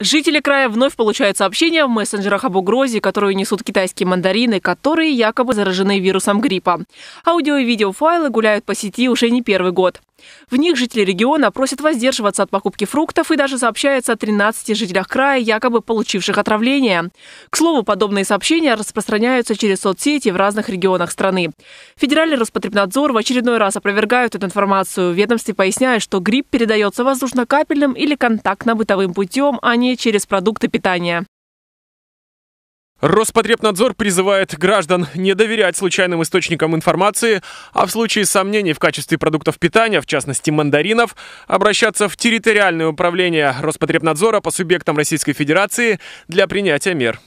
Жители края вновь получают сообщения в мессенджерах об угрозе, которую несут китайские мандарины, которые якобы заражены вирусом гриппа. Аудио и видеофайлы гуляют по сети уже не первый год. В них жители региона просят воздерживаться от покупки фруктов и даже сообщается о 13 жителях края, якобы получивших отравление. К слову, подобные сообщения распространяются через соцсети в разных регионах страны. Федеральный Роспотребнадзор в очередной раз опровергают эту информацию. В ведомстве поясняют, что грипп передается воздушно-капельным или контактно-бытовым путем, а не питании через продукты питания. Роспотребнадзор призывает граждан не доверять случайным источникам информации, а в случае сомнений в качестве продуктов питания, в частности мандаринов, обращаться в территориальное управление Роспотребнадзора по субъектам Российской Федерации для принятия мер.